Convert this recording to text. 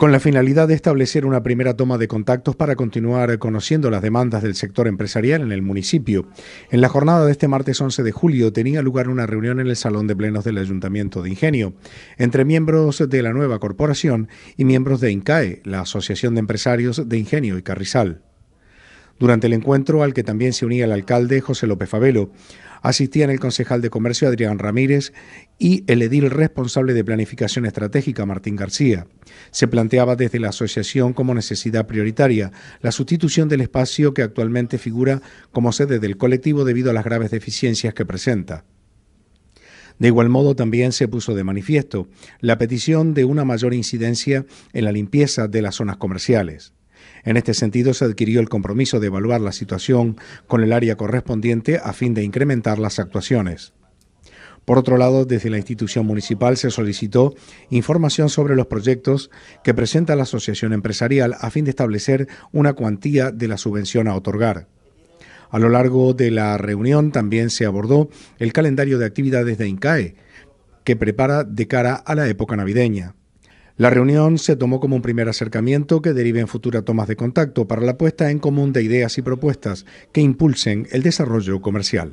con la finalidad de establecer una primera toma de contactos para continuar conociendo las demandas del sector empresarial en el municipio. En la jornada de este martes 11 de julio tenía lugar una reunión en el Salón de Plenos del Ayuntamiento de Ingenio, entre miembros de la nueva corporación y miembros de INCAE, la Asociación de Empresarios de Ingenio y Carrizal. Durante el encuentro, al que también se unía el alcalde José López Fabelo, asistían el concejal de Comercio Adrián Ramírez y el edil responsable de Planificación Estratégica Martín García. Se planteaba desde la asociación como necesidad prioritaria la sustitución del espacio que actualmente figura como sede del colectivo debido a las graves deficiencias que presenta. De igual modo, también se puso de manifiesto la petición de una mayor incidencia en la limpieza de las zonas comerciales. En este sentido, se adquirió el compromiso de evaluar la situación con el área correspondiente a fin de incrementar las actuaciones. Por otro lado, desde la institución municipal se solicitó información sobre los proyectos que presenta la asociación empresarial a fin de establecer una cuantía de la subvención a otorgar. A lo largo de la reunión también se abordó el calendario de actividades de INCAE, que prepara de cara a la época navideña. La reunión se tomó como un primer acercamiento que derive en futuras tomas de contacto para la puesta en común de ideas y propuestas que impulsen el desarrollo comercial.